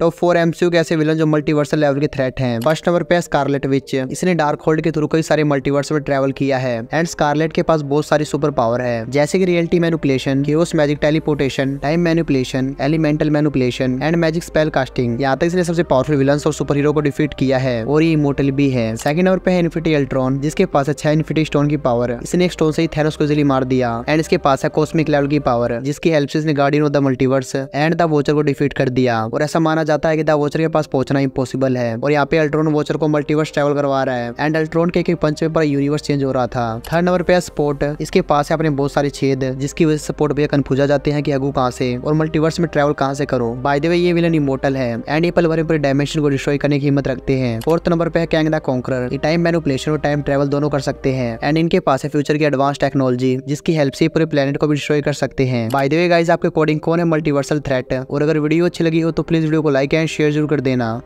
top four MCU के ऐसे villain जो मल्टीवर्सल लेवल के थ्रेट हैं फर्स्ट नंबर पे स्कारलेट विच इसने डार्क होल्ड के थ्रू कई सारे मल्टीवर्स में ट्रेवल किया है एंड स्कारलेट के पास बहुत सारी सुपर पावर है जैसे की reality manipulation magic teleportation time manipulation elemental manipulation and magic spell casting यहाँ तक इसने सबसे पावरफुल विलन और सुपर हीरो को डिफीट किया है और ये इमोटल भी है सेकंड नंबर पे है इन्फिटी एल्ट्रॉन जिसके पास है छह इन्फिटी स्टोन की पावर इसने एक स्टोन से ही थेरोस को इजिली मार दिया एंड इसके पास है कॉस्मिक लेवल की पावर जिसकी हेल्प से इसने guardian of the multiverse and the watcher को डिफीट कर दिया और ऐसा माना जाता है कि द वोचर के पास पहुंचना इम्पोसिबल है और यहाँ पे अल्ट्रॉन वॉचर को मल्टीवर्स ट्रेवल करवा रहा है एंड अल्ट्रॉन के पंच पर यूनिवर्स चेंज हो रहा था थर्ड नंबर पे स्पोर्ट इसके पास है अपने बहुत सारे छेद जिसकी वजह से स्पोर्ट भैया कन्फ्यूजा जाते हैं कि अगू कहाँ से और मल्टीवर्स में ट्रेवल कहाँ से करो बाय दे वे ये विलन इमोटल है एंड ये पलवरे पूरे डायमेंशन को डिस्ट्रॉय करने की हिम्मत रखते हैं फोर्थ नंबर पे है कैंग द कॉन्करर ये टाइम मैनुपलेन और टाइम ट्रेवल दोनों कर सकते हैं एंड इनके पास है फ्यूचर की एडवांस टेक्नोलॉजी जिसकी हेल्प से पूरे प्लेनेट को भी डिस्ट्रॉय कर सकते हैं बाय द वे गाइज आपके अकॉर्डिंग कौन है मल्टीवर्सल थ्रेट और अगर वीडियो अच्छी लगी हो तो प्लीज वीडियो को लाइक एंड शेयर जरूर कर देना